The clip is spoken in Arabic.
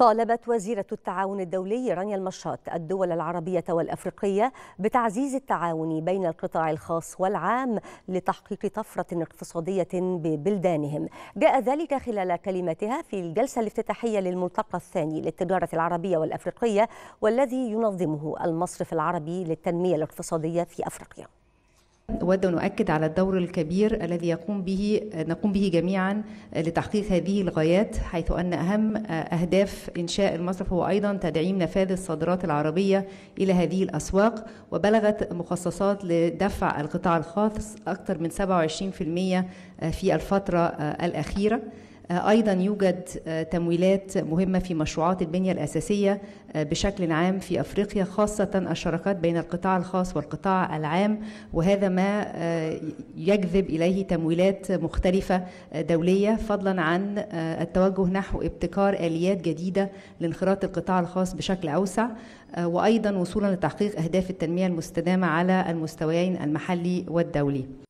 طالبت وزيرة التعاون الدولي رانيا المشاط الدول العربية والأفريقية بتعزيز التعاون بين القطاع الخاص والعام لتحقيق طفرة اقتصادية ببلدانهم جاء ذلك خلال كلمتها في الجلسة الافتتاحية للملتقى الثاني للتجارة العربية والأفريقية والذي ينظمه المصرف العربي للتنمية الاقتصادية في أفريقيا أود أن أؤكد على الدور الكبير الذي يقوم به نقوم به جميعا لتحقيق هذه الغايات حيث أن أهم أهداف إنشاء المصرف هو أيضا تدعيم نفاذ الصادرات العربية إلى هذه الأسواق وبلغت مخصصات لدفع القطاع الخاص أكثر من 27% في الفترة الأخيرة آه، ايضا يوجد آه، تمويلات مهمه في مشروعات البنيه الاساسيه آه، بشكل عام في افريقيا خاصه الشراكات بين القطاع الخاص والقطاع العام وهذا ما يجذب اليه تمويلات مختلفه دوليه فضلا عن التوجه نحو ابتكار اليات جديده لانخراط القطاع الخاص بشكل اوسع وايضا وصولا لتحقيق اهداف التنميه المستدامه على المستويين المحلي والدولي